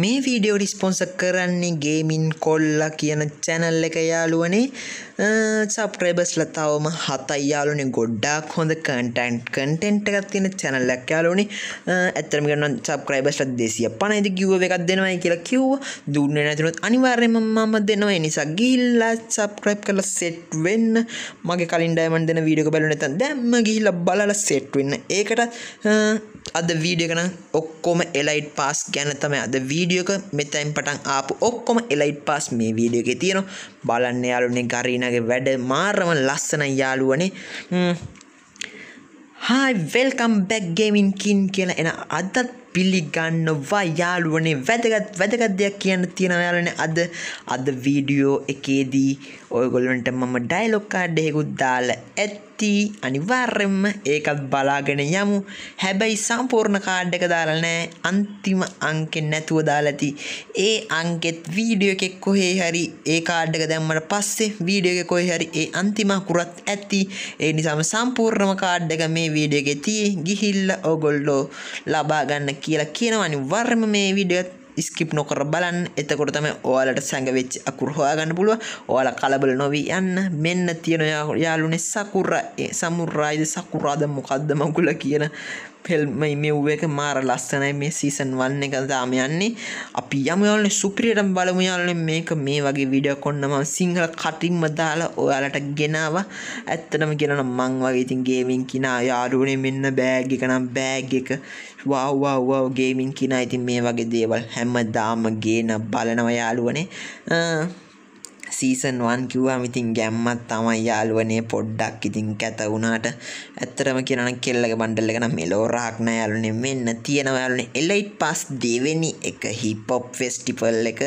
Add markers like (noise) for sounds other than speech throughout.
මේ වීඩියෝ රිස්පොන්ස කරන්නේ ගේමින් කොල්ල කියන චැනල් එක යාලුවනේ සප්‍රේබස්ල තවම හත අයියාලුනේ ගොඩ්ඩක් හොඳ කටන්් කටෙන්ට් එකත් තියෙන චැනල් ලැක්කයාලුනේ ඇතරම ගන්න සප්‍රයිබස්ල දෙසිය පනයිද කිව්ව එකක් දෙනවයි කියලා කිව් දුන්න නැතිනොත් අනිවාර්යම මම දෙනවා නිසා ගිල්ලා සප්‍රයිප් කරලා සෙට් වෙන්න මගේ කලින් ඩයිමන් දෙන වීඩියෝ බලන නැතන් දැම්ම ගිහිල්ලා බලලා සෙට් වෙන්න ඒකට අද වීඩියකන ඔක්කොම එලයිට් පාස් ගැන තමයි අද වීඩියෝක මෙතැන් පටන් ආපු ඔක්කොම එලයිට් පාස් මේ වීඩියෝ එක තියෙනවා බලන්න යාලුනේ ගරීන කෙනගේ වැඩ මාරම ලස්සන යාලුවනේ හායි වෙල්කම් බැක්ගේමින් කින් කියලා එන අදත් පිළිගන්නවා යාළුවනේ වැදගත් වැදගත් දෙයක් කියන්න තියෙන යාලන අද අද වීඩියෝ එකේදී ඔයගොල්ලන්ට මම ඩයිලොක්කාඩ්ඩෙකුත් දාල ඇත්ති අනිවාර්රෙන්ම ඒකත් බලාගෙන යමු හැබැයි සම්පූර්ණ කාඩ් එක දාලනෑ අන්තිම අංකෙන් නැතුව දාලති ඒ අංකෙත් වීඩියෝ එකෙක් කොහේ හරි ඒ කාඩ්ඩක දැම්මට පස්සේ වීඩියෝ එක කොයි හරි ඒ අන්තිමකුරත් ඇති ඒ නිසාම සම්පූර්ණම කාඩ්ඩක මේ වීඩියගෙ තිය ගිහිල්ල ඔගොල්ලෝ ලබාගන්න කියලා කියනවා අනිවාර්යයෙන්ම මේ වීඩියෝත් ස්කිප් නොකර බලන්න එතකොට තමයි ඔයාලට සැඟවෙච්ච අකුරු හොයාගන්න පුළුවන්. ඔයාලා කලබල නොවී යන්න. මෙන්න තියෙන යාළුනේ සකුරා සමුරායිද සකුරාද මොකද්ද මගුල කියන ෆෙල්ම මිව් එක මාර ලස්සනයි මේ සීසන් වන්න එක දාම යන්නේ අපි යමයාලන සුප්‍රියටම් බලමයාලන මේක මේ වගේ විඩිය කොන්නම සිංහල කටින්ම දාලා ඔයාලට ගෙනාව ඇත්තනම ගෙනන මං වගේ ඉතින් ගේමින් කිනා යාරුවනේ මෙන්න බෑග් එක නම් බෑග් එක වව්වව් ගේමින් කිනා ඉතින් මේ වගේ දේවල් හැම දාම ගේන බලනව යාලුවනේ සීසන් වන් කිව්වාම ඉතින් ගැම්මත් තමයි යාළුවනේ පොඩ්ඩක් ඉතින් කැත වුණාට ඇත්තරම කියනන කෙල්ලක බණ්ඩල්ල එකන මෙලෝරාක්න යාලුනේ මෙන්න තියෙනව යාලුනේ එලයිට් පස් දෙවෙනි එක හිපොප් ෆෙස්ටිපල් එක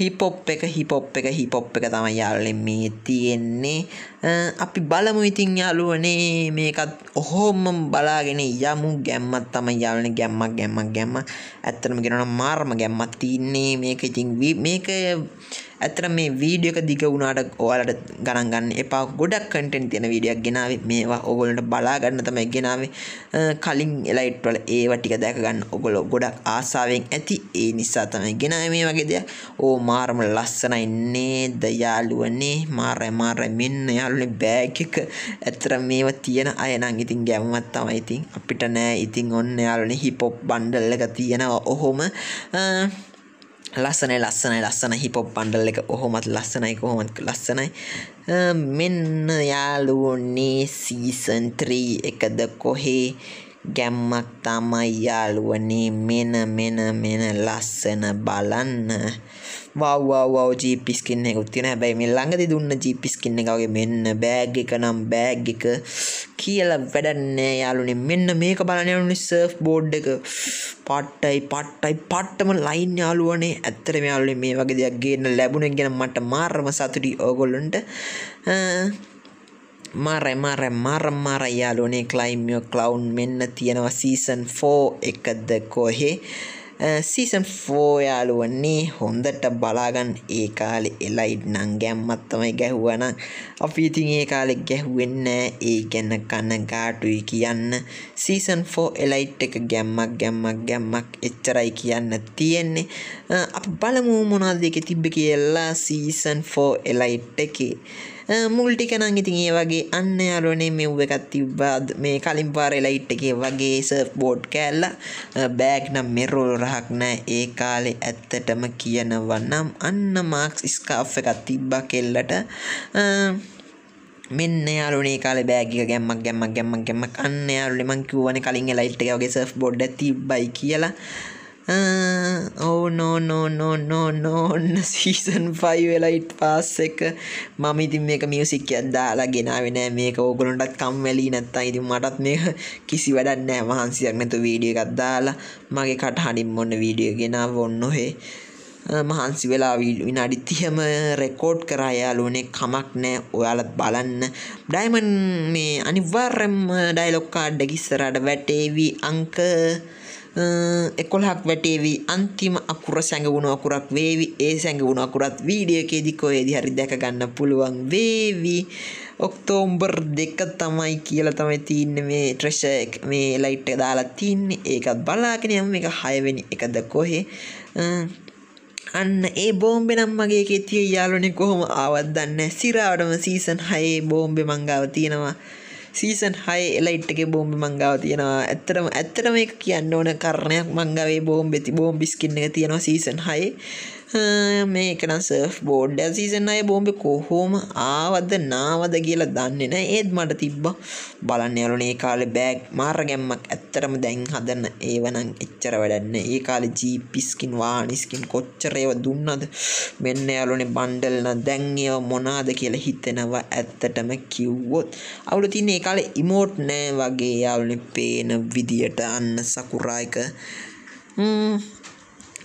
හිපොප් එක හිපොප් එක හිපොප් එක තමයි යාලුනේ මේ තියෙන්නේ අපි බලමු ඉතින් යාළුවනේ මේකත් ඔහොම බලාගෙන යමු ගැම්මත් තමයි යාලුනේ ගැම්මක් ගැම්මක් ගැම්ම ඇත්තරම ගෙනන මාර්ම ගැම්මත් තින්නේ මේක ඉතින් මේක ඇතර මේ වීඩියක දිග වුණට ඕලට ගණන්ගන්න එපා ගොඩක් කටෙන් තියෙන විඩියක් ගෙනාව මේවා ඔගොලට බලාගන්න තමයි ගෙනාවේ කලින් එලයිට්වල ඒවා ටික දැකගන්න ඔගොලො ගොඩක් ආසාාවෙන් ඇති ඒ නිසා තමයි ගෙනාව මේ වගේ දෙයක් ඕ මාරම ලස්සනයි නේද යාලුවනේ මාරය මාරය මෙන්න යාලුනේ බෑගක ඇතර මේවා තියෙන අයනං ඉතින් ගැම්මත් තමයි ඉතින් අපිට නෑ ඉතින් ඔන්න යාලනේ හිපොප් බන්ඩල්ලක තියෙනවා ඔහොම ලස්සනයි ලස්සනයි ලස්සන හිපොප් පන්ඩල් එක ඔහොමත් ලස්සනයි කොහොමත් ලස්සනයි මෙන්න යාලුවන්නේ සීසන්ත්‍රී එකද කොහේ ගැම්මක් තමයි යාලුවනේ මෙන මෙන මෙන ලස්සන බලන්න වව්වාවෝ ජීපිස්කින්න එකකුත්තින හැබැයි මේ ළඟදි දුන්න ජීපිස්කින්න එකගේ මෙන්න බෑග් එක නම් බෑග් එක කියල වැඩන්නේ යාලුනේ මෙන්න මේක බලනයනි සර්ෆ් බෝඩ් එක පට්ටයි පට්ටයි පට්ටම ලයින් යාලුවනේ ඇත්තර යාලුනේ මේ වගේ දෙයක් ගේන්න ලැබුණ ගැන මට මාර්ම සතුටි ඕගොල්ලන්ට මර මර මර මර යාලුනේ ක්ලයිම්යෝ කලවුන් මෙන්න තියෙනවා සීසන් ෆෝ එකද කොහේ සීසන් ෆෝයාලුවන්නේ හොඳට බලාගන් ඒ කාලෙ එලයිට් නං ගැම්මත්තමයි ගැහුවන අපි ඉතින් ඒ කාලෙ ගැහුවෙන්න ඒ ගැන්න කන්න ගාටුයි කියන්න සීසන් ෆෝ එලයිට් එක ගැම්මක් ගැම්මක් ගැම්මක් එච්චරයි කියන්න තියෙන්නේ අප බලමූ මොනාදක තිබ්බ කියලා සීසන් ෆෝ එලයිට් එකේ මුල්ටික නං ඉතින් ඒ වගේ අන්න අරුවනේ මෙව් එකත් තිබ්බාද මේ කලින් පාර ලයිට් එක වගේ සර් බෝඩ් කෑල්ල බෑග් නම් මෙරෝල් රහක් නෑ ඒ කාලෙ ඇත්තටම කියනව නම් අන්න මාක්ස් ස්කාෆ් එකත් තිබ්බ කෙල්ලට මෙන්න යාලුනේ කාලේ බෑගික ගැම්මක් ගැම්මක් ගැම්මක් ගැම්මක් අන්න යාලුනේ මං කිව්වනේ කලින් ලයිට් එක වගේ සර්ෆ් බෝඩ් එකක් තිබ්බයි කියලා ඕ නෝ නෝ නෝ නෝ නෝන්න සීසන් ෆයි වෙලයිට් පාස් එක මම ඉතින් මේක මියසික්කයක් දාලා ගෙනාව නෑ මේක ඕගොලොන්ටත් කම්වැලි නැත්තා ඉතින් මටත් මේ (laughs) කිසි වැඩක් නෑ මහන්සියක් නැතු වීඩිය එකත් දාලා මගේ කට හනින් මොන්න වීඩිය ගෙනාව ඔන්න ඔහේ ah, මහන්සි වෙලා විනාඩි තියම රෙකෝඩ් කරයාලුවනේ කමක් නෑ ඔයාලත් බලන්න ඩයිමන් මේ අනිවාර්රම් ඩයිලොක්කාඩ්ඩ කිස්සරට වැටේවී අංක එකොළහක් වැටේවී අන්තිම අකුර සැඟවුණු අකුරක් වේවි ඒ සැඟවුණු අකුරත් වීඩියකේදි කොයේදි හරි දැකගන්න පුළුවන් වේවි ඔක්තෝම්බර් දෙක තමයි කියල තමයි තියන්න මේ ට්‍රෙශ මේ ලයිට් දාලා තියන්නේ ඒකත් බලාගෙන යම එක හයවෙනි එකද කොහේ අන්න ඒ බෝම්බෙ නම්මගේ කෙතිය යාලුනෙ කොහොම ආවත් දන්න සිරාවටම සීසන් හයේ බෝම්බෙ මංගාව තියෙනවා සීසන් හය එලයිට්ගේ බෝම්බි මංගාව තියෙනවා ඇත්තරම ඇත්තර මේක කියන්න ඕන කරණයක් මංගවේ බෝම්බෙති බෝම්බිස්කින්න එක තියෙනවා සීසන් හයි මේක නම් සර්ෆ් බෝඩ් ඇසිසන අය බෝම්බ කොහෝම ආවද නාවද කියලා දන්නේ නෑ ඒත් මට තිබ්බ බලන්න යලුන ඒ කාලෙ බෑග් මාර ගැම්මක් ඇත්තරම දැන් හදන්න ඒවනම් එච්චර වැඩන්න ඒ කාලෙ ජීපිස්කින් වානිස්කින් කොච්චරේව දුන්නද මෙන්න යලුනේ බණ්ඩල්න දැන් ඒව මොනාද කියලා හිතෙනවා ඇත්තටම කිව්වොත් අවුල තින්නේ ඒ කාලෙ ඉමෝට් නෑ වගේ යාලුනේ පේන විදියට අන්න සකුරායක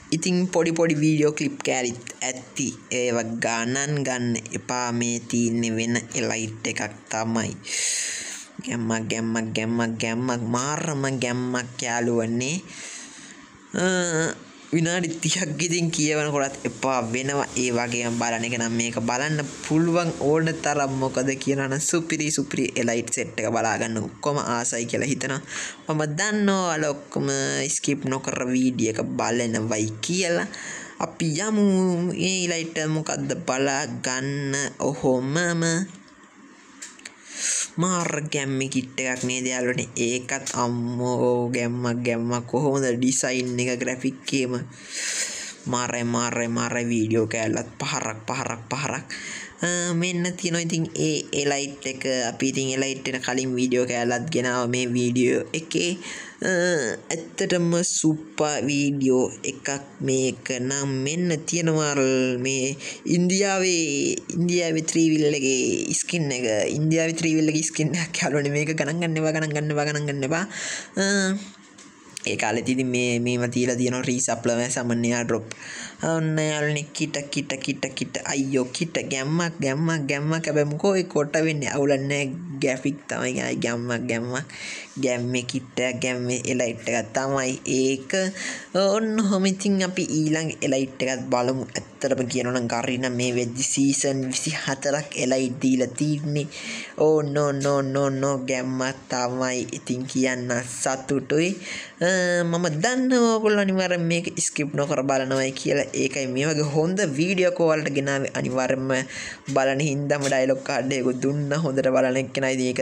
ඉතිං පොඩි පොඩි වීඩියෝ කලිප් කෑලිත් ඇත්ති ඒව ගානන් ගන්න එපා මේ තියන්නේ වෙන එලයිට් එකක් තමයි ගැම්මක් ගැම්මක් ගැම්මක් ගැම්මක් මාර්රම ගැම්මක් යාලුවන්නේ විනාඩි තියක් ගිතින් කියවන කොටත් එපා වෙනවා ඒ වගේම බලන එක නම් මේක බලන්න පුළුවන් ඕන තරම් මොකද කියනන සුපිරි සුපිරි එලයිට් සෙට් එක බලාගන්න ඔක්කොම ආසයි කියලා හිතනවා මම දන්නවා අල ඔක්කොම ස්කිප් නොකර වීඩියෝ එක බලනවයි කියලා අපි යමු ඒලයිට මොකක්ද බලා ගන්න ඔහොමම මාර් ගැම්මි කිට්ට එකක් නේ දයාලට ඒකත් අම්මෝ ගැම්මක් ගැම්මක් කොහොමද ඩිසයින් එක ග්‍රැෆික්කේම මාරය මාරය මාරය වීඩියෝ කෑල්ලත් පහරක් පහරක් පහරක් මෙන්න තියෙන ඉතින් ඒ එලයිට් එක අපි ඉතින් එලයිට්ට කලින් වීඩියෝ කෑල්ලත් ගෙනාව මේ වීඩියෝ එකේ ඇත්තටම සුප්පා වීඩියෝ එකක් මේක නම් මෙන්න තියෙනවල් මේ ඉන්දියාවේ ඉන්දියාව ත්‍රීවිල්ලගේ ස්කින්න එක ඉන්දියාව ත්‍රීවිල්ලගේ ස්කින්නක් කලුවන මේක ගණන්ගන්නවා ගණන්ගන්න ගණන්ගන්නවා ඒ කාලෙතිදි මේ මේම තීල තියෙන රීසප්ලම සමන්යා ඩොප් ඔන්න යාලනි කිට කිට කිට කිට අයිෝ කිට ගැම්මක් ගැම්මක් ගැම්මක් ැබැමකෝ කොට වෙන්න අවුලන්නෑ ගැෆික් තමයි ගැම්මක් ගැම්මක් ගැම්ම කිට්ට ගැම්ම එලයිට්ට තමයි ඒක ඔන්න හොමිතින් අපි ඊළඟ එලයිට්ටකත් බලමු ඇත්ත ඇත්තරම කියනන ගරින මේ වෙද්දි සීසන් විසි හතරක් එලයි දීල තිීන්නේ ඕ නෝ නෝ නෝ නෝ ගැම්මත් තමයි ඉතින් කියන්න සතුටුයි මම දන්න ඕගොල් අනිවර මේක ස්කිප් නොකර බලනවයි කියලා ඒකයි මේ වගේ හොඳ වීඩියකෝවල්ට ගෙනාව අනිවර්ම බලන හින්දම ඩයිලොක් කාඩ්ඩයකු දුන්න හොඳට බලනෙක් කෙනයි ඒක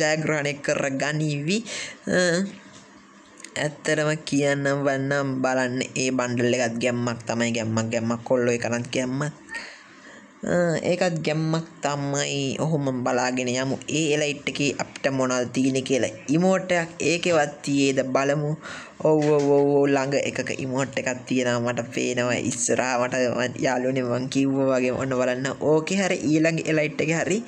ජයග්‍රහණය කර ගනීවී ඇත්තරම කියන්නම් වන්නම් බලන්න ඒ බණ්ඩල්ල එකත් ගැම්මක් තමයි ගැම්මක් ගැම්මක් කොල්ලො කරත් ගැම්ම ඒකත් ගැම්මක් තම්මයි ඔහොම බලාගෙන යමු ඒ එලයිට්ටකි අපිට මොනල් තියෙන කියලා ඉමෝටයක් ඒකෙවත් තියේද බලමු ඔව්ෝ ළඟ එක ඉමෝට් එකක් තියෙනවා මට පේනවා ඉස්සරාවට යාලුනෙමං කිව්ව වගේ ඔන්න බලන්න ඕක හරි ඊළඟ එලයිට් එක හරි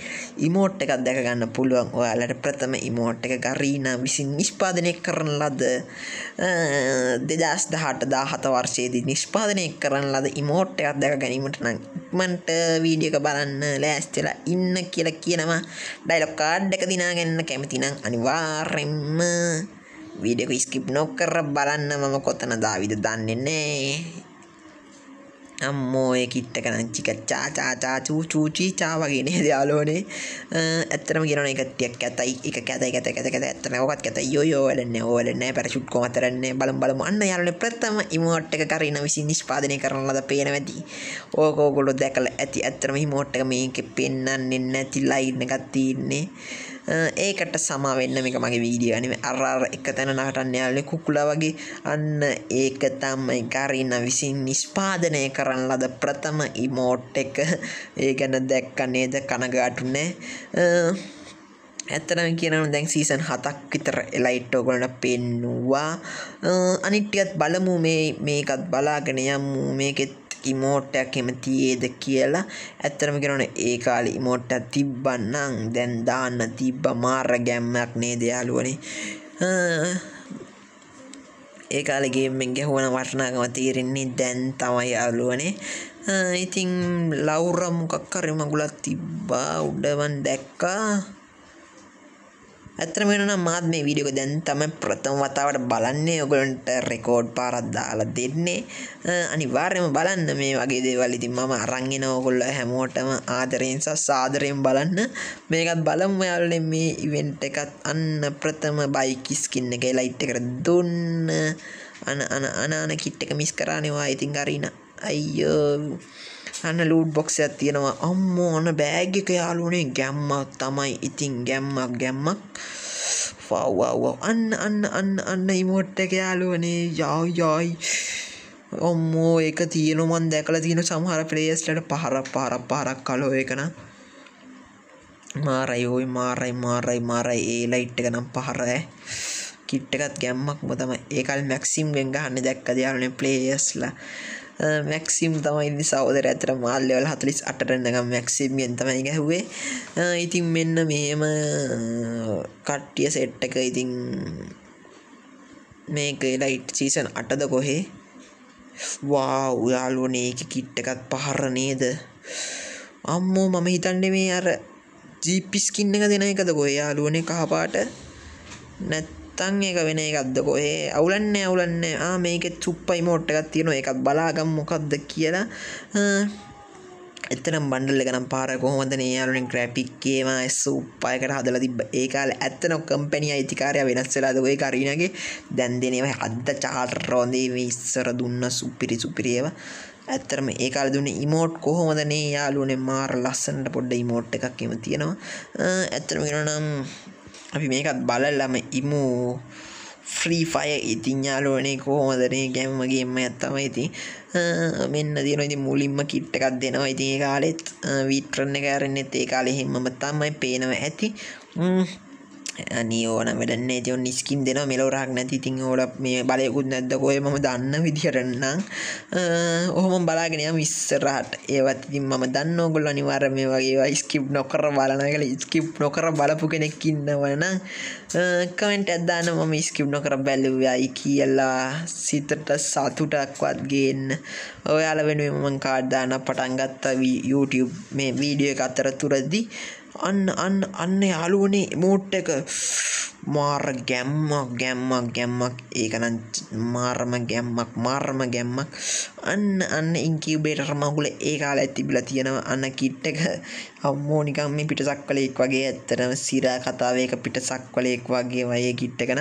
ඉමෝට් එකක් දැකගන්න පුළුවන් ඔයාලට ප්‍රථම ඉමෝට් එක ගරීනා විසින් නිෂ්පාදනය කරන ලද දෙදස් දහට දා හත වර්ෂයේදී නිෂ්පාදනය කරන ලද ඉමෝට් එකක් දැක ගැනීමට නම් ඉක්මන්ට වීඩියක බලන්න ලෑස්තලා ඉන්න කියලා කියනවා ඩයිලොක්කාඩ් එක දිනාගන්න කැමතිනම් අනිවාර්රෙන්ම වීඩක ස්කිප් නොකර බලන්න මම කොතන දාවිද දන්නන්නේ අම්මෝය කිට්ට කන චිකච්චා චාචා චූ චූචී චා වගේ නේද යාලෝනේ ඇත්තම කියන එක ටියක් ඇතයි එක කැතයි කැත කැත කැත ඇත්තම ඔකත් කැත යෝ යෝ වලන්නේ ඕවලන්නේ පැරෂුට් කොමතරන්නේ බලම් බලමු අන්න යාලෝනේ ප්‍රථම ඉමෝට් එක කරින විසින් නිෂ්පාදනය කරන ලද පේනවැති ඕක ඕගොල්ලෝ දැකලා ඇති ඇත්තම ඉමෝට් එක මේකේ පෙන්වන්නේ නැති ලයින් එකක් තියෙන්නේ ඒකට සමාවෙන්න මේක මගේ වීඩියනම අරාර එක තැන නහටන්න යාලෙ කුකුල වගේ අන්න ඒක තමයි ගරින්න විසින් නිෂ්පාදනය කරන්න ලද ප්‍රථම ඉමෝට් එක ඒ ගැන දැක්ක නේද කනගාටුනෑ ඇත්තනම කියනන දැන් සීසන් හතක් විතර එලයිට්ටෝගොලට පෙන්නවා අනිට්ටියත් බලමු මේ මේකත් බලාගෙන යම්මු මේකෙත් ඉමෝට්ටයක් එමති ඒද කියලා ඇත්තරම කෙනන ඒ කාල ඉමෝට්ට තිබ්බන්නම් දැන් දාන්න තිබ්බ මාර්ර ගැම්මක් නේ දෙයාලුවනේ ඒ කාලගේමෙන් ගැහුවන වටනාකම තීරෙන්නේ දැන් තමයි අලුවනේ ඉතිං ලෞරම් කක්කරම ගුලත් තිබ්බා උඩවන් දැක්කා ඇත්තම වෙනවා මාත් මේ වීඩියෝ එක දැන් තමයි ප්‍රථම වතාවට බලන්නේ. ඔයගලන්ට රෙකෝඩ් පාරක් දාලා දෙන්නේ. අනිවාර්යයෙන්ම බලන්න මේ වගේ දේවල්. ඉතින් මම අරන් එන ඔයගොල්ලෝ හැමෝටම ආදරයෙන් සහ සාදරයෙන් බලන්න. මේකත් බලමු යාළුවනේ මේ ඉවෙන්ට් එකත් අන්න ප්‍රථම බයික් ස්කින් එකේ ලයිට් එකට දුන්න. අන අන අන අන කිට් එක මිස් කරානේ වා. ඉතින් අරින අයියෝ අන්න ලූඩ් බොක්සයක් තියෙනවා අම්මෝ ඕන බෑග්ගික යාලුනේ ගැම්මක් තමයි ඉතින් ගැම්මක් ගැම්මක් ෆව්වව් අන්න අන්න අන්න අන්න ඉමෝට්ට එක යාලුවනේ යායයි ඔම්මෝ එක තියෙනමන් දැකල තියෙන සමහර පලේස්ලට පහරක් පාරක් පාරක් කලෝ එකන මාරයි ඔයි මාරයි මාරයි මාරයි ඒ ලයිට් එක නම් පහරෑ කිට්ටකත් ගැම්මක්ම තමයි ඒකල් මැක්සිම් ගෙන් ගහන්න දැක්ක දයාලනේ ප්ලේයස්ලා මැක්සිම් uh, තමයිදි සෞදර ඇතර මාල්ලවල් හතුලිස් අටරන්නගම් මැක්සිම්ගෙන් තමයි ගැහුවේ uh, ඉතින් මෙන්න මෙහෙම uh, කට්ටිය සෙට්ටක ඉතින් මේක ලයිට් සීසන් අටද කොහේ වා උයාලුවනේ එක කිට්ටකත් පහර නේද අම්මෝ මම හිතන්ඩ මේ අර ජීපිස්කින්න එක දෙන එකද ගොයාලුවනේ කහපාට නැත් නැත්තං ඒක වෙන එකක්දකෝ ඒ අවුලන්න අවුලන්න ආ මේකෙත් සුප්පයි මෝට්ටකක් තියෙන එකත් බලාගම් මොකක්ද කියලා එතනම් බන්ඩල් එකනම් පාර කොහොමද නයාලුවෙන් ක්‍රැපික්කේවා සුප්පායකට හදල තිබ ඒකාල ඇත්තන කම්පැනිය අයිතිකාරය වෙනස් වෙලාද ඔය කරීනගේ දැන්දනව අද චාටරෝන්දේ විස්සර දුන්න සුපිරි සුපිරියව ඇත්තරම ඒකාල දුන්න ඉමෝට් කොහොමදනේ යාලුවනේ මාර ලස්සන්ට පොඩ්ඩ ඉමෝට් එකක් එම තියෙනවා ඇත්තරම කෙනනම් අපි මේකත් බලල්ලම ඉමු ්‍රීෆය ඉතින් යාලෝනේ කෝහොමදරේ ගැම්මගේම ඇත්තම ඉති මෙන්න තියෙන ඉති මුලින්ම කිට්ට එකක් දෙනවා ඉතින් කාලෙත් විීට්‍රන්න කාරන්නෙත් ඒ කාලෙ හෙම්ම තමයි පේනව ඇති නියෝන වැඩන්න ජොන් නිස්කින් දෙන මෙලවරක් නැති තින් ඕල මේ බලයකුත් නැද්දකෝය මම දන්න විදිහරන්නම් ඔහොම බලාගෙන විස්සරහට ඒවත් ඉතින් මම දන්න ගොල්ල නිවාර මේ වගේ ස්කිප් නොකර බලන කළ ස්කිප් නොකර බලපු කෙනෙක් ඉන්නවන කමෙන්ට ඇදදාන මම ස්කිප් නොකර බැලුවයි කියලා සිතට සතුටක්වත් ගේන්න ඔයාල වෙනුවෙන් මං කාඩ්දාන පටන්ගත්ත YouTube මේ වීඩිය අතර තුරදි අන්න අන්න අන්න යාලුවනේ එමෝට් එක මාර ගැම්මක් ගැම්මක් ගැම්මක් ඒකනම් මාර්ම ගැම්මක් මාර්ම ගැම්මක් අන්න අන්න ඉංකිවබේට මහුල ඒ කාල ඇතිබිල තියෙනවා අන්න කිට්ට එක අම්මෝනිකම් මේ පිටසක් කලෙක් වගේ ඇත්තරම සිරා කතාවයක පිටසක් වලෙක් වගේ වයේ කිට්ට කන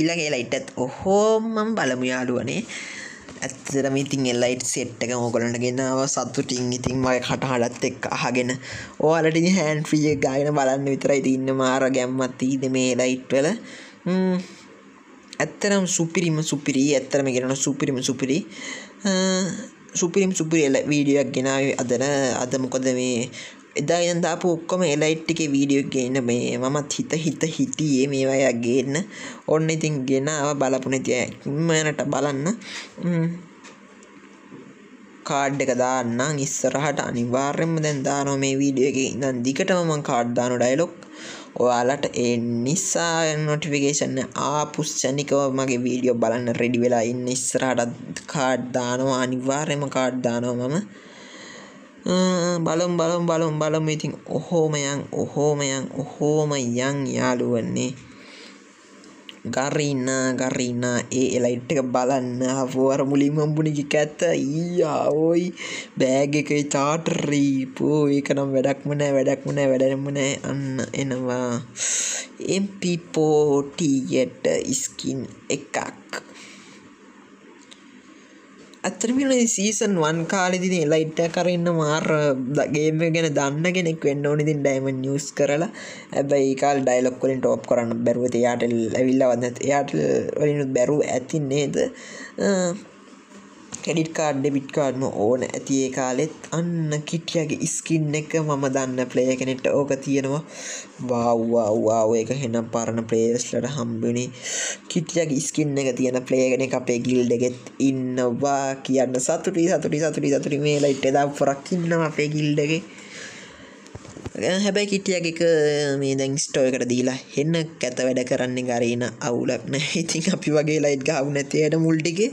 ඊළගේ ලයිටත් ඔහෝමම් බලමු යාලුවනේ ඇත්තරම ඉතින් එල්ලයිට් සෙට්ටක ඕකොලට ගෙනාව සතුටින් ඉතින් මගේ කටහටත් එක් අහගෙන ඕලට හැන් ්‍රිය ගයන බලන්න විතරයි තින්න මාර ගැම්මත්තිීද මේ ලයිට්වල ඇත්තරම් සුපිරිම සුපිරි ඇත්තරම ගෙනන සුපිරිම සුපිරි සුපිරිම් සුපිරි එල වීඩියක් ගෙනාව අදන අද මොකද මේ එදා ඉදන්දාපු ඔක්කොම එලයිට් එක වීඩියෝ ගන්න මේ මමත් හිත හිත හිටියේ මේවායා ගන්න ඔන්න ඉතින් ගෙනාව බලපුන තිය ඉම්මනට බලන්න කාඩ් එක දාන්නම් ඉස්සරහට අනිවාර්යෙන්ම දැන් දානෝ මේ වීඩියෝ එක ඉඳන් දිගටම මම කාඩ් දාන ඩයලොග් ඔයාලට ඒ නිසා නොටිෆිකේෂන් ආපුෂ්චනිකව මගේ වීඩියෝ බලන්න රෙඩි වෙලා ඉන්න ඉස්සරහටත් කාඩ් දානවා අනිවාර්යෙන්ම කාඩ් දානවා මම බලමු බලමු බලමු බලමු ඉතින් ඔහොම යන් ඔහොම යන් ඔහොම යන් යාළුවනේ ගරීන්න ගරීන්න ඒ එලයිට් එක බලන්න හපුවර මුලින් හම්බුණිකි කැත ඊයා ඕයි බෑග එක චාටරීපෝ ඒක නම් වැඩක්ම නෑ වැඩක්ම නෑ වැඩනම නෑ අන්න එනවා එම්පිපෝටීයට ඉස්කින් එකක් අතරමිල සීසන් වන් කාලෙදින ලයිට්ට කරන්න මාර් දගේම ගැන දන්න කෙනෙක් වෙන්න ඕනිදින් ඩයිම නිියස් කරලා ඇබයි කාල් ඩයිලොක්කොලින් ටෝප් කරන්න බැරුවත යාට ඇවිල්ල වන්න යාට වලිනුත් බැරු ඇති නේද ටෙඩිට් කාඩ් ඩෙබිට් කාඩ්ම ඕන ඇතිඒ කාලෙත් අන්න කිටියගේ ඉස්කින් එක මම දන්න ප්ලේ කෙනෙට් ඕක තියෙනවා බව්වාවාාව එක හෙනම් පරණ ප්‍රේස්ලට හම්බිනි කිටියගේ ඉස්කින් එක තියෙන ප්ලේගෙන අපේ ගිල්ඩ එකෙත් ඉන්නවා කියන්න සතුටි සතුටි සතුටි සතුටි මේ ලයිට් එදා පොරක් ඉන්නවා අපේ ගිල්ඩගේ හැබැයි කිටියගේක මේ දැන් ස්ටෝයකට දීලා හෙන්න කැත වැඩ කරන්නේ ගරීන අවුලක් නෑ ඉතින් අපි වගේ ලයිට් ගාව නැතියට මුල්ටිගේ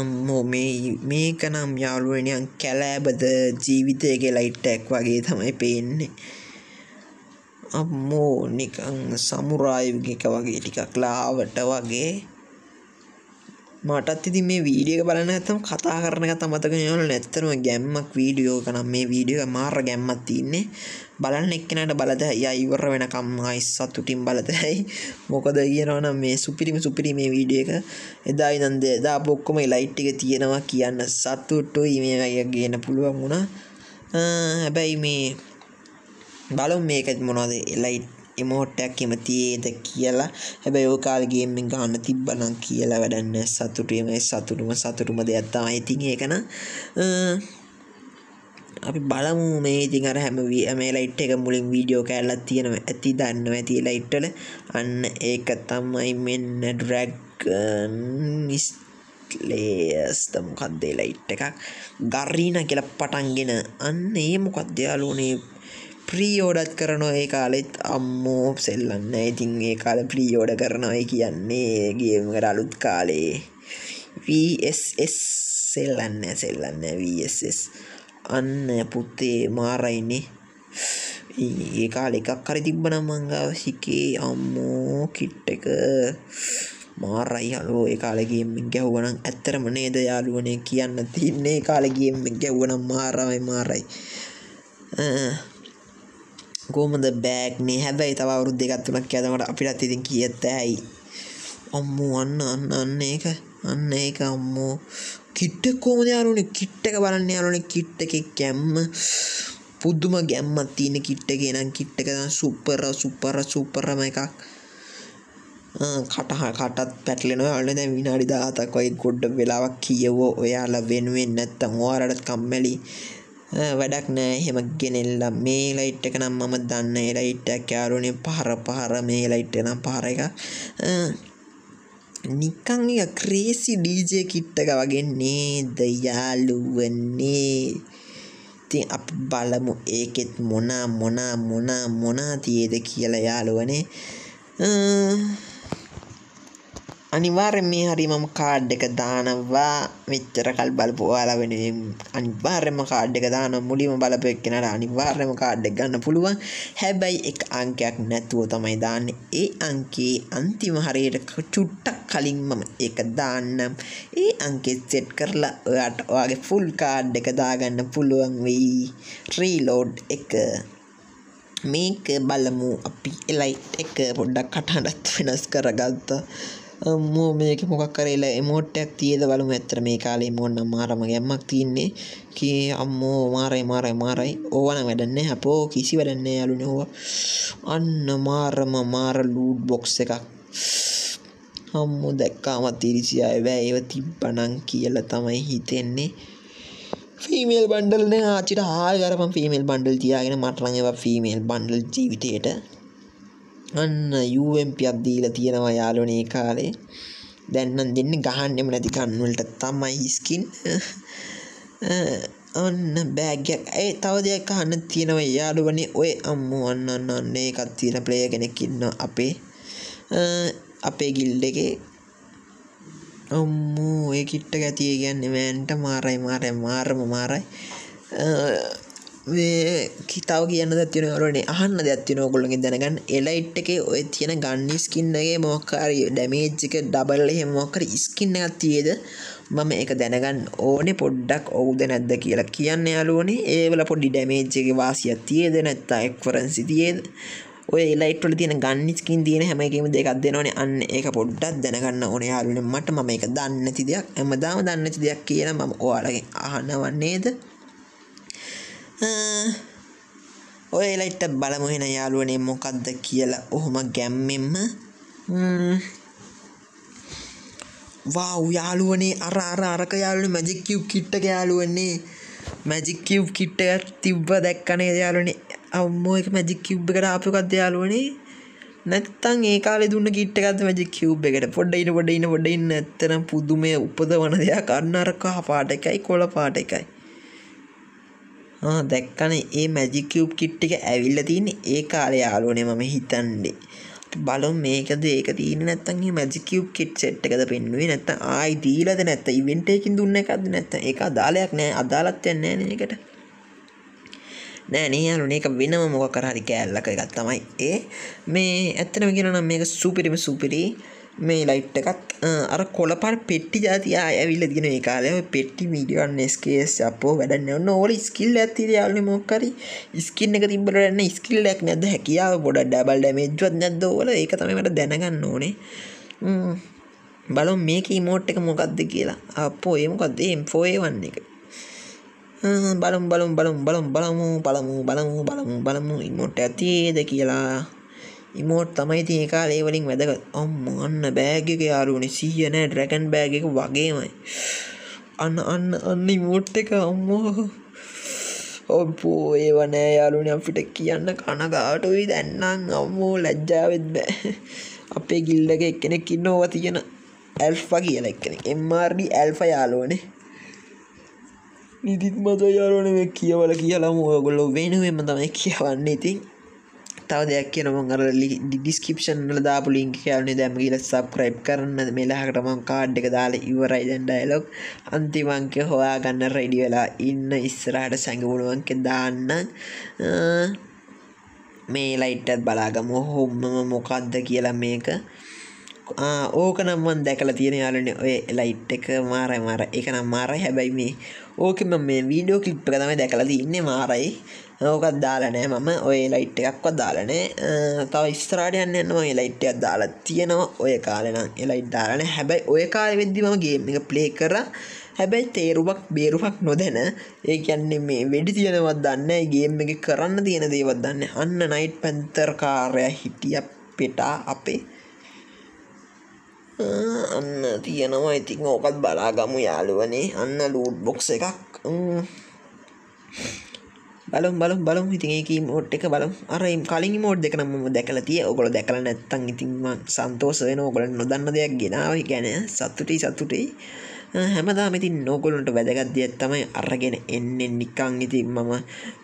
අම්මෝ මේ මේක නම් යාළුවනියන් කැලෑබද ජීවිතයගේ ලයිට්ටැක් වගේ තමයි පේන්නේ අම්මෝ නිකං සමුරායුගික වගේ ටිකක් ලාවට වගේ මටත් ඉතින් මේ වීඩියක බලන ඇතම කතා කරන ගත මතක යන නැත්තරම ගැම්මක් වීඩියෝ කනම් මේ වීඩියෝ මාර ගැම්මත් තින්නේ බලන්න එක්කෙනට බලද යයිවර වෙනකම් අයිස්සත් තුටින් බලතයි මොකද කියනවන මේ සුපිරිම සුපිරි මේ වීඩිය එක එදා ඉනන්ද දා පොක්කොම ලයිට් එක තියෙනවා කියන්න සත්තුට්ටෝ මේ අය ගන්න පුළුවන් වුණා හැබැයි මේ බලුම් මේකත් මොනවද ලයිට් මෝට්ටයක් එම තියේද කියලා හැබැ යෝකාල්ගේමෙන් ගන්න තිබ්බනං කියලා වැඩන්න සතුටම සතුටුම සතුටුම දෙයක්තා ඉතින් ඒකන අපි බලමු මේ ඉතින් අර හැම මේ ලයිට් එක මුලින් වීඩියෝ කෑල්ලත් තියෙනව ඇති දන්නව ඇති ලයිට්ටල අන්න ඒක තම්මයි මෙන්න ඩ්‍රැක් නිස්ට ලේස්ත මොකක්දේ ලයිට් එකක් ගරීන කියල පටන්ගෙන අන්න ඒ මොකක්දයාලුනේ ප්‍රීෝඩත් කරනවා ඒ කාලෙත් අම්මෝ සෙල්ලන්න ඉතින් ඒ කාල ප්‍රීෝඩ කරනවයි කියන්නේ ගියම කර අලුත් කාලේ වස් සෙල්ලන්න සෙල්ලන්න වස් අන්න පුත්තේ මාරයිනේ ඒ කාල එකක් හරි තිබ්බන මංගාව සිකේ අම්මෝ කිට්ට එක මාරයි හලෝ ඒ කාලගේම ගැව්වනම් ඇත්තරම නේද යාළුවනේ කියන්න තින්නේ කාලගේම ගැව්වනම් මාරමයි මාරයි කොහොමද බෑක්නේ හැබැයි තව අවුරුද් දෙකක් තුනක් යනකොට අපිටත් ඉතින් කියත් ඇයි අම්මෝ අන්න අන්න අන්න ඒක අන්න ඒක අම්මෝ කිට්ට කෝමද යාලුනේ කිට්ටක බලන්න යාලුනේ කිට්ට එකෙක් කැම්ම පුද්දුම ගැම්මත් තියෙන කිට්ටක නම් කිට්ටක සුප්පර සුප්පර සුප්පරම එකක් කටහ කටත් පැටලෙන ඔයාලට දැන් විනාඩි දාතක් වගේ ගොඩ වෙලාවක් කියවෝ ඔයාලා වෙනුවෙන් නැත්තම් ඔයාලට කම්මැලි වැඩක් නෑ හෙම ගෙනෙල්ලා මේ ලයිට් එක නම් මම දන්න ලයිට්ටක් යාරුණේ පහර පහර මේ ලයිට් නම් පහර එක නිකං ක්‍රේසි ඩීජය කිට්ටක වගේ නේද යාලුවන්නේ ඉතින් අප බලමු ඒකෙත් මොනා මොනා මොනා මොනා තියේද කියලා යාලුවනේ අනිවාර්යෙන් මේ හරි මම කාඩ් එක දානවා මෙච්චර කල් බලපුවාලා වෙන අනිවාර්යම කාඩ් එක දාන මුලිම බලපෙක් කෙනට අනිවාර්යම කාඩ් එක ගන්න පුළුවන් හැබැයි එක අංකයක් නැතුව තමයි දාන්න ඒ අංකේ අන්තිම හරියට චුට්ටක් කලින් මම ඒක දාන්නම් ඒ අංකෙ සෙට් කරලා ඔයාට ඔයාගේ ෆුල් කාඩ් එක දාගන්න පුළුවන් වෙයි රීලෝඩ් එක මේක බලමු අපි එලයිට් එක පොඩ්ඩක් කටහටත් වෙනස් කරගත්තා මෝ මේක මොකක් කරලා එමෝට්ටයක් තියද බලමු ඇත්තර මේ කාලේ මෝන්න මාරම ගැම්මක් තියන්නේ කිය අම්මෝ මාරයි මාරයි මාරයි ඕවන වැඩන්නේ අපෝ කිසි වැඩන්නේ යලු නොව අන්න මාරම මාර ලූඩ් බොක්ස් එකක් හම්මු දැක්කාමත් තිරිසිය වැෑ ඒව තිබ්බනං කියල තමයි හිතෙන්නේ ෆීමල් බන්ඩල්න ආචිට හාල් ගරම ෆිමල් බන්ඩල් තියාගෙන මටරඟව ෆිමල් බන්ඩල් ජීවිතයට අන්න යුවම්පියක් දීලා තියෙනවා යාලොනේ කාලේ දැන්නම් දෙන්න ගහන්නෙම නැති කන්වලට තමයි ස්කින් ඔන්න බෑගයක් ඇයි තව දෙයක් අහන්න තියෙනවා යාළුවනේ ඔය අම්මෝ අන්න අන්න අන්න එකක් තියෙන ප්ලේයර් කෙනෙක් ඉන්නවා අපේ අපේ ගිල්ඩ එකේ අම්මෝ ඒ කිට්ට ගැතිය කියන්නේ මෑන්ට මාරයි මාරය මාරම මාරයි මේ කිතාව කියන්න දත්තින වලනේ අහන්න දත්තින ඔකොළොින් දැනගන්න එලයිට් එක ඔය තියෙන ගන්න ස්කින්නගේ මොක්කාරය ඩැමේජ්ික ඩබල්ල හෙමෝකර ඉස්කින්න එකත් තියේද මම එක දැනගන්න ඕනේ පොඩ්ඩක් ඔවුද නැද්ද කියලා කියන්න යාලුවනේ ඒවල පොඩි ඩැමේජ්ගේ වාසියක් තියේද නැත්තා එක්වරන්සි තියේද ඔය එලයිට්වල තියෙන ගන්නස්කින් තියෙන හැමකීම දෙකක් දෙනවනේ අන්න ඒක පොඩ්ඩක් දැනගන්න ඕන යාලුනේ මට මම එක දන්නේ නැති දෙයක් හැමදාම දන්නේ නැති දෙයක් කියලා මම ඔයාලගෙන් අහනව නේද ඔයලයිට බලමුහෙන යාලුවනේ මොකක්ද කියලා ඔහොම ගැම්මෙන්ම වා උයාලුවනේ අර අර අරක යාලු මැජික්කව් කිට්ට යාලුවන්නේ මැජික්කව් කිට්ටයක් තිබ්බ දැක්කනේ යාලුවනේ අම්මෝ එක මැජික් කිව් එකට ආපුකක්ද යාලුවනේ නැත්තන් ඒකාල දුන්න කිට්ටකත් මැජි කිව් එකට පොඩ්ඩ ඉන්න පොඩ ඉන්න ොඩ ඉන්න ඇත්තන පුදුමය උපද වන දෙයක් අන්නරකා පාට එකයි කොළ පාට එකයි දැක්කන ඒ මැජිකව් කිට් එක ඇවිල්ල තින් ඒ කාලය යාලුවනේ මම හිතන්ඩේ බලොම් මේකද ඒක තිීන නැත්තන්ගේ මැජිකව් කිට් සෙට් එකද පෙන්ුවේ නැත්ත ආයි දීලද නැත්ත ඉවෙන්ටයකින් දුන්න එකද නැත්ත ඒ අදාලයක් නෑ අදාලත්වයන්න නකට නෑනේ යාලුනේ එක වෙනම මොක කරහරි කෑල්ලක එකත් තමයි ඒ මේ ඇත්තනම කියෙනනම් මේක සුපිරිම සුපිරී මේ ලයිට් එකක් අර කොළපට පෙට්ටි ජාති ඇවිල්ල දින කාලම පෙට්ටි මීඩියන් ස්කේස් අපෝ වැඩන්න ඔන්න ඕල ස්කිල් ඇතිර යාල මොක්කරි ස්කින්න එක තිබරන්න ස්කිල්ලක් නැද හැකියාව ගොඩ ඩබල් ඩමේජ්වත් නැද්ද ඕල එක තමට දැනගන්න ඕනේ බලො මේක මෝට් එක මොකක්ද කියලා අපෝ ඒමකක්ද එම්ෆෝය වන්න එක බලම් බලම් බලම් බලම් බලමු පළමු බලමු බලමු බලමු ඉමොට ඇතිේද කියලා ඉමෝට් තමයි ති ඒකා ඒවලින් වැදකත් අම්මන්න බෑගක යාරුුණේ සීයන ඩ්‍රැකන් බෑග එක වගේමයි අන්න අන්න අන්න ඉමෝට් එක අම්මෝ ඔපෝ ඒවනෑ යාලුන අපිට කියන්න කනගාටුයි දැන්නම් අම්මෝ ලැජ්ජාවෙත් බෑ අපේ ගිල්ලක එක්කෙනෙක් ඉන්නෝව තියෙන ඇල්ෆා කියල එක්කෙන එම්මාර්ඩි ඇල්ෆ යාලෝනේ නිදිත් මත යාලෝන කියවල කියලා මෝගොල්ලො වෙනුවෙන්ම තමයි කියවන්න ඉතින් තව දෙයක් කියනම අර ඩිස්කිපෂන්ල දාපු ලින්ක යවනේ දැම කියල සබ්ක්‍රයිබ් කරන්න මෙලාහකටමං කාඩ් එක දාලා ඉවරයි දැන්ඩයිලොක් අන්තිමංක හොයා ගන්න රෙඩි වෙලා ඉන්න ඉස්සරහට සැඟපුුණුවන්ක දාන්න මේ ලයිට්ටත් බලාගම හොම්ම මොකක්ද කියලා මේක ඕක නම්මන් දැකලා තියෙන යාලන ඔය ලයිට් එක මාරය මාර එක නම් මාරයි හැබැයි මේ ඕකෙම මේ වීඩියෝ කලිප් තම දැකලා ඉන්න මාරයි ඕකත් දාලනෑ මම ඔය ලයිට් එකක්වත් දාලනෑ තව ස්ත්‍රාඩයන්න එන්න ඔය ලයිට් එකක් දාලා තියෙනවා ඔය කාලන එලයිට් දාලන හැබැයි ඔය කාල වෙද්දි මම ගේම් එක ප්ලේ කර හැබැයි තේරුවක් බේරුවක් නොදැන ඒ කියන්නේ මේ වැඩි තියෙනවත් දන්න ගේම් එක කරන්න තියෙන දේවත් දන්න අන්න නයිට් පැන්තර්කාරය හිටිය පෙටා අපේ (laughs) අන්න තියෙනවා ඉතිං ඕකත් බලාගමු යාළුවනේ අන්න ලූඩ් බොක්ස එකක් බලම් බලම් බලම් ඉතිඒකී මෝට් එක බලම් අරයිම් කලින් මෝඩ් දෙක නම දැකල තිය ඔකොල දැකල නැත්තන් ඉතින්ම සන්තෝසයන ඔකොල නොදන්න දෙයක් ගෙනාව ගැන සත්තුටයි සත්තුටයි හැමදාමති නොකොලුන්ට වැදගත් දෙයක් තමයි අරගෙන එන්නේ නිකං ඉති මම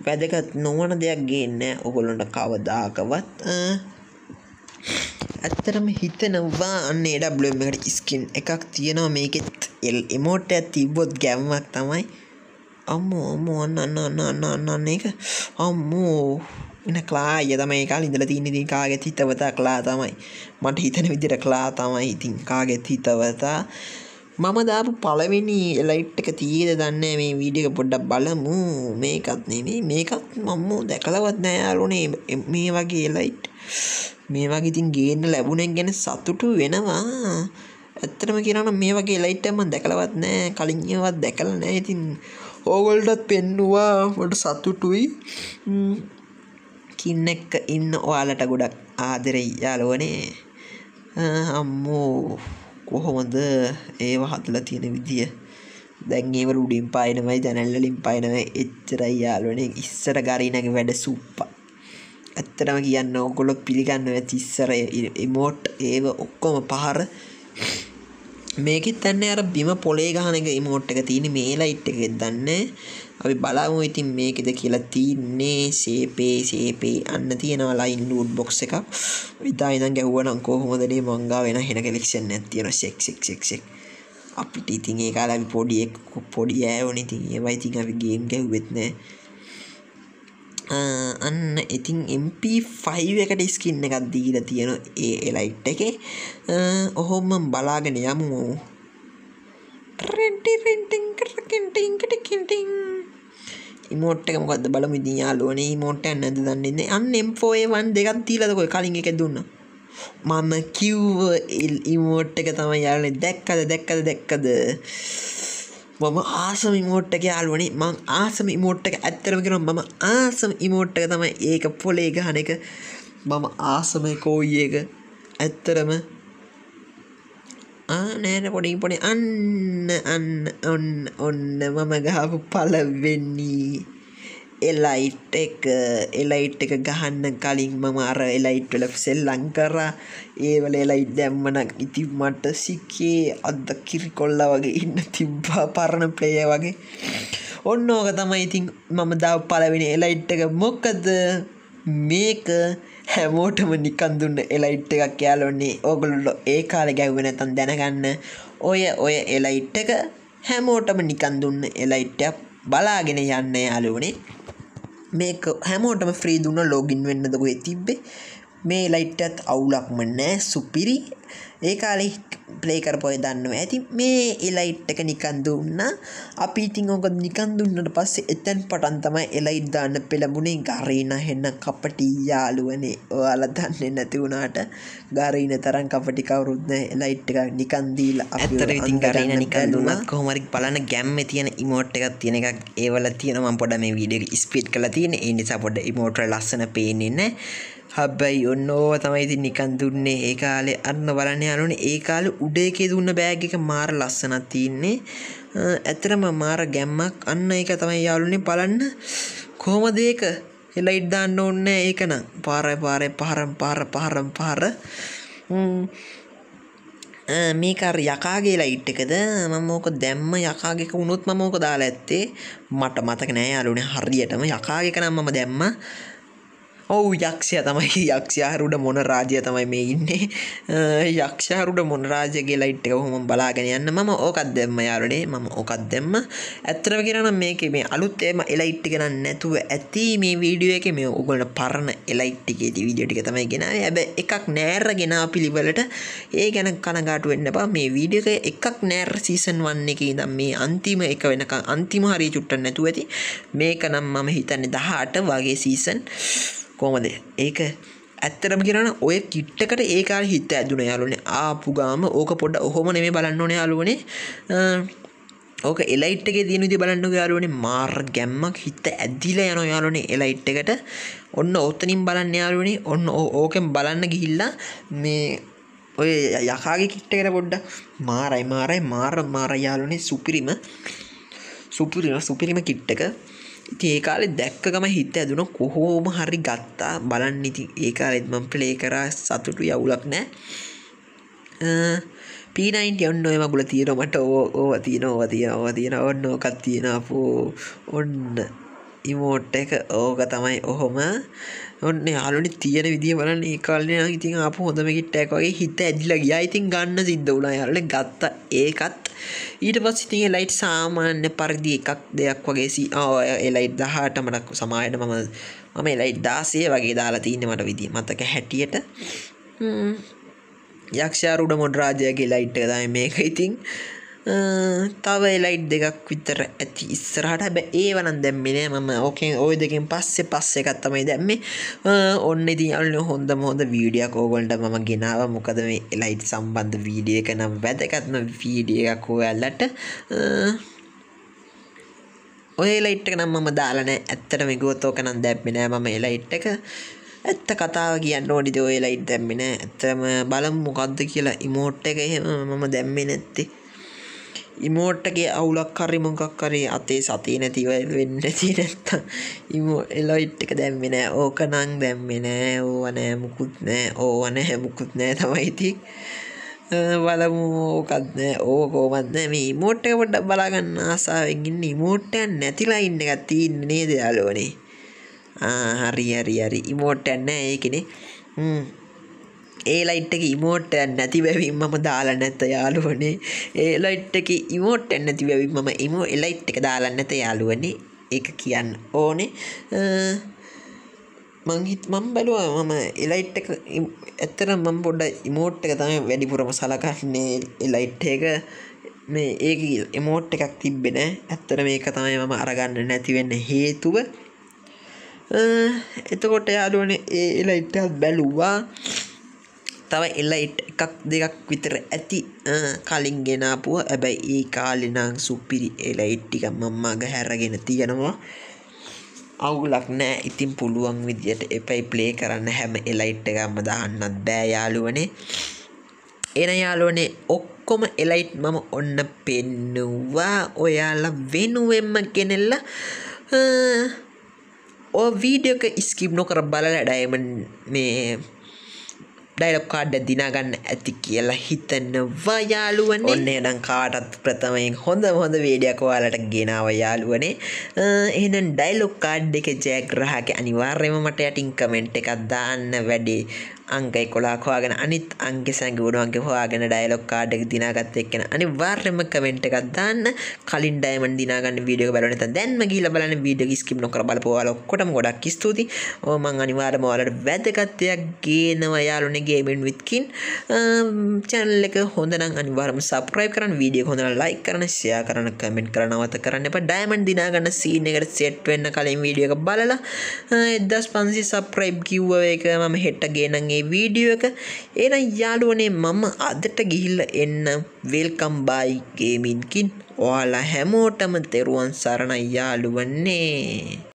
වැදගත් නොවන දෙයක් ගේන්න ඔකොලොන්ට කවදාකවත් ඇත්තරම හිතනවා අන්න ඒඩබ්ලම් එකට ස්කින් එකක් තියෙනවා මේකෙත් එල් එමෝට තිබ්බොත් ගැම්මක් තමයි අම්මෝ අම්මෝ අන්න අන්න අන්න අන්න අන්න අන්න එක අම්මෝ එන කලාය තමයි කාල ඉඳල තින්නදී කාගෙත් හිතවතා කලා තමයි මට හිතන විදිට කලා තමයි ඉතින් කාගෙත් හිතවතා මම දාපු පළවෙනි එලයිට් එක තියද දන්න මේ වීඩියක පොඩ්ඩක් බලමු මේකත් නෙමේ මේකත් මම්මෝ දැකලවත් නෑයාරුනේ මේ වගේ එලයිට් මේවා ඉතින් ගේන්න ලැබුණෙන් ගැන සතුටු වෙනවා ඇත්තටම කියනන මේ වගේ ලයිටම දැකලවත් නෑ කලින්වත් දැකල නෑ ඉතින් ඕගොල්ටත් පෙන්නවා ොට සතුටුයි කින්නෙක්ක ඉන්න ඔයාලට ගොඩක් ආදරෙයි යාලුවනේ අම්මෝ කොහොමද ඒ වහතුල තියෙන විදිිය දැන්ඒව රුඩින් පායනමයි ජැනල්ලින් පායනව එච්චරයි යාලුවනේ ඉස්සර ගරීනගේ වැඩ සුප් ඇත්තටම කියන්න ඔගොලොත් පිළිගන්න තිස්සර එමෝට් ඒ ඔක්කොම පහර මේකෙත් තැන්න අර බිම පොලේ ගහනක ඉමෝට් එක තියෙන මේලයිට් එක දන්න අපි බලාමු ඉතින් මේකෙද කියලා තින්නේ සේපේ සේපේ අන්න තියෙනවා ලයින් ලූඩ් බොක්ස් එක විතා ඉඳන් ගැහුවනම් කොහොමදනේ මංගා වෙන හෙන කෙලෙක්ෂන් නැති තියෙන සෙක්සෙක්සෙක් අපිට ඉතින් ඒ කාලා පොඩියෙක් පොඩි ඈවන ඉතින් ඒවයි ඉතින් අපි ගේම් ගැහුවෙත් නෑ අන්න ඉතින් MP5 එකට ස්කින්න එකත් දීල තියෙන ඒ එලයිට් එක ඔහොම බලාගෙන යමු රෙන්ටි රෙන්ටිං කරකෙන්ටිංකට කෙටිං මෝට්ක මොකද බල විදියාලෝන මෝට ඇන්නද දන්නන්නේ අන්න එම්පෝයවන් දෙකත් තීලදකොයි කලින් එක දුන්න මම කිව්ව ඉමෝට් එක තම යාලනේ දැක්කද දැක්කද දැක්කද මම ආසම ඉමෝට්ටක යාලුවනි මං ආසම ඉමෝට්ටක ඇත්තරම කෙන මම ආසම ඉමෝට්ටක තමයි ඒක පොලේ ගහන එක මම ආසමය කෝයිඒක ඇත්තරම ආනෑන පොඩි පොඩි අන්න අන්න ඔන්න ඔන්න මම ගහපු පලවෙන්නේ එලයිට් එක එලයිට් එක ගහන්න කලින් මම අර එලයිට් වල සෙල්ලං කරා ඒවල එලයිට් දැම්මනක් ඉති මට සික්කේ අද කිරිකොල්ල වගේ ඉන්න තිබ්බා පරණ ප්ලේය වගේ ඔන්න ඕක තමයි ඉතින් මම දව පලවෙෙන එලයිට් එක මොක්කද මේක හැමෝටම නිකන් දුන්න එලයිට් එකක් යාලොන්නේ ඕගොලුල්ලො ඒ කාල ගැව්වෙන තන් දැනගන්න ඔය ඔය එලයිට් එක හැමෝටම නිකන් දුන්න එලයිට්ටක් බලාගෙන යන්න යාලුවනේ මේක හැමෝටම ෆ්‍රී දුන්න ලෝගින් වෙන්නදකුේ තිබ්බේ මේ ලයිට්ටත් අවුලක්ම නෑ සුපිරි ඒ කාලෙ ප්ලේ කරපොය දන්නවා ඇති මේ එලයිට් එක නිකන් දුන්න අපි ඉතිං ඕක නිකන් දුන්නට පස්සේ එතැන් පටන් තමයි එලයිට් දාන්න පෙළඹුණේ ගරීන හෙන්න කපටි යාලුවනේ ඔයාල දන්නේ නැති වුණාට ගරීන තරන් කපටි කවරුත්න එලයිට් එක නිකන්දීල ඇතර ඉතින් ගරීන නිකන් දුන්නත් කොහොමරි බලන ගැම්ම තියෙන ඉමෝට් එකක් තියෙන එකක් ඒවල තියෙනම පොඩ මේ විඩිය ස්පිට් කල තියෙන එනිසා පොඩ ඉමෝට්‍ර ලස්සන පේනෙන්නේ හබ්බැයි ඔන්න ඕව තමයිති නිකන් දුන්නේ ඒ කාලෙ අන්න බලන්න අනුන ඒ කාල උඩේකේ දුන්න බෑග එක මාර ලස්සනත් තියන්නේ ඇතරම මාර ගැම්මක් අන්න ඒක තමයි යාලුනේ බලන්න කොහොමදේක එලයිඩ්දාන්න ඔන්න ඒකන පාරය පාරය පහරම් පාර පහරම් පාර මේකර යකාගේ ලයිට් එකද මමෝක දැම්ම යකාගෙක වුණොත් මමෝක දාලා ඇත්තේ මට මතක නෑ අලුනේ හරියටම යකාගෙක නම් මම දැම්ම ඔවු යක්ෂය තමයි (laughs) යක්ෂයාරුඩ මොන රාජය තමයි මේ ඉන්නේ යක්ෂයාරුඩ මොන රාජගේ ලයිට් එක හොම බලාගෙන යන්න මම ඕකත් දෙම යාරුනේ මම ඕකත් දෙම ඇත්තරව කියරන මේක මේ අලුත්තේම එලයිට්ි කරන්න නැතුව ඇති මේ වීඩියෝ එක මේ ඔගලට පරණ එලයිට්ටිගේ විඩියටික තමයි ගෙන ඇබ එකක් නෑර ගෙන පිළිබලට ඒ ගැන කනගාටු වෙන්න බා මේ වීඩියක එකක් නෑර් සීසන් වන්නේ එක දම් මේ අන්තිම එක වෙනක අන්තිම හරි චුට්ට නැතුව ඇති මේක නම් මම හිතන්නේ දහට වගේ සීසන් කොමද ඒක ඇත්තරම කියෙන ඔය කිට්ටකට ඒකාල් හිත ඇදුන යාලුන ආපු ගාම ඕක පොඩ්ඩ ඔහොම නෙමේ බලන්න ඕන යාලුවනේ ඕක එලයිට්ගේ දීනති බලන්නු යාලුවනේ මාර් ගැම්මක් හිත ඇදිල යන යාලුනේ එලයිට් එකට ඔන්න ඔත්තනින් බලන්න යාලුවනේ ඔන්න ඕකෙන් බලන්න ගිහිල්ලා මේ ඔය යකාගේ කිට්ටකට පොඩ්ඩ මාරයි මාරයි මාර මාරයාලුනේ සුපිරිම සුපිරිම සුපිරිම කිට්ටක ඒකාල දැක්කම හිත ඇදුන කොහෝම හරි ගත්තා බලන්න ඉති ඒකාලෙත්ම ප්ලේ කර සතුටු යවුලක් නෑ පීනයින්ට ඔන්න ඔයමගුල තියෙනමට ඕ තියන ඕව තියන ඕව තියෙන ඔන්න ඕකත් තියෙනපු ඔන්න ඉමෝට් එක ඕක තමයි ඔහොම ඔන්න යාලනි තියෙන විදි බලන්න ඒකාලන ඉතින් අප හොඳමකිට්ටැක් වගේ හිත ඇදිල ගියා ඉතින් ගන්න සිද්ධ වුණා යාලට ගත්ත ඒකත් ඊට පස් ඉතින් ලයිට් සාමාන්‍ය පරිදි එකක් දෙයක් වගේසි එලයිට් දහට මටක් සමායට මම මම එලයිට් දාසය වගේ දාලා තියන්න මට විදි මතක හැටියට යක්ෂාරුඩ මොඩරාජයගේ ලයිට්ට දයි මේක ඉතිං තව එලයිට් දෙකක් විතර ඇති ඉස්සරහට හැබ ඒවනන් දැම්මිනේ මම ඕකෙන් ඔය දෙකින් පස්සෙ පස්සෙ එකත්තමයි දැම්මේ ඔන්න ඉති අල්ල හොඳ හොඳ වීඩියක් ඕගොල්ට මම ගෙනාව මොකද මේ එලයිට් සම්බන්ධ වීඩිය එක නම් වැදකත්ම වීඩිය එකක් හෝඇල්ලට ඔය ලයිට් එක නම් මම දාලනෑ ඇත්තට මිගුවතෝක නම් දැබ්බෙනෑ මම එලයිට් එක ඇත්ත කතාව කියන්න ඕඩිද ඔය ලයිට් දැම්මින ඇත්තම බලම් මොකක්ද කියලා ඉමෝට් එක එහෙම මම දැම්මි නැත්තේ ඉමෝට්ටගේ අවුලක් හරි මොකක් කරේ අතේ සතිය නැතිව වෙන්න තිනැත්ත ඉමෝ එලොයිට් එක දැම්මෙනෑ ඕක නං දැම්මෙනෑ ඕවනෑ මුකුත් නෑ ඕවන හැමුකුත් නෑ තමයිති වලමු ඕකත්නෑ ඕකෝමත්න මේ මෝට්ට පොඩ්ඩ බලාගන්න ආසාාවගින් ඉමෝට්ටයන් නැතිලා ඉන්න එකත් තින්නේ දයාලෝනේ හරි හරි හරි ඉමෝට්ටන්න ඒකෙනෙ ඒ ලයිට්ක ඉමෝට් නැති බැවින් මම දාලා නැත යාලුවනේ ඒ ලයිට්ක ඉමෝට් නැති බැවින් මම ඉම එලයිට් එක දාලා නැත යාලුවනේ ඒ කියන්න ඕනේ මංහිත් මම් බැලුව මම එලයිට් එක ඇත්තර මම් පොඩ්ඩ ඉමෝට් එක තම වැඩිපුරම සලකන්නේ එලයිට් එක මේ ඒ එමෝට් එකක් තිබ්බෙන ඇත්තර මේක තමයි මම අරගන්න නැතිවෙන්න හේතුව එතකොට යාලුවන ඒ එලයිට්ටත් බැලුවා තව එල්ලයිට් එකක් දෙකක් විතර ඇති කලින් ගෙනාපුුව ඇබැයි ඒ කාලිනං සුපිරි එලයිට්ටික මම්මාග හැරගෙන තියෙනවා අවුලක් නෑ ඉතින් පුළුවන් විදියට එපයි ප්ලේ කරන්න හැම එලයිට් එකම්ම දහන්නත් බෑ යාලුවනේ එන යාලුවනේ ඔක්කොම එලයිට් මම ඔන්න පෙන්නවා ඔයාලා වෙනුවෙන්ම කෙනෙල්ල ඕ වීඩියක ස්කිප් නොකර බලල ඩයිමන් මේ ඩයිලොක් කාඩ්ඩ දිනාගන්න ඇති කියලා හිතනවා යාලුවන් ඔන්න එනම් කාටත් ප්‍රථමයෙන් හොඳ හොඳ වීඩියක් වාලට ගෙනාව යාලුවනේ එහෙනම් ඩයිලොක් කාඩ් එක ජයග්‍රහක අනිවාර්යම මට යටින් කමෙන්ට් එකක් දාන්න වැඩේ අංකයි කොලාක්වාගෙන අනිත් අංගෙ සැඟවුණුවන්ගේ හවාගෙන ඩයිලොක් කාඩක් දිනාගත් එක්කෙන අනිවාර්යම කමෙන්ට් එකක් දාන්න කලින් ඩයිමන් දිනාගන්න වීඩියෝ බලන්න දැන්ම ගිහිල්ලා බලන්න වීඩියෝ ස්කිප් නොකර බලපුවා ඔක්කොටම ගොඩක් ස්තුතියි ඔය මම අනිවාර්යම ඔයාලට වැදගත් දෙයක් ගේනවා යාළුවනේ ගේමින් with kin channel එක හොඳ නම් අනිවාර්යම subscribe කරන්න වීඩියෝ හොඳ නම් like කරන්න share කරන්න comment කරන්න නැවත කරන්න එපා ඩයිමන් දිනාගන්න සීන් එකට සෙට් වෙන්න කලින් වීඩියෝ එක බලලා 1500 subscribe කිව්ව එක මම හෙට ගේනන්ගේ මේ වීඩියෝ එක එනම් යාළුවනේ මම අදට ගිහිල්ල එන්න වෙල්කම් බයි ගේමින්කින් ඔයාලා හැමෝටම තෙරුවන් සරණ යාළුවන්නේ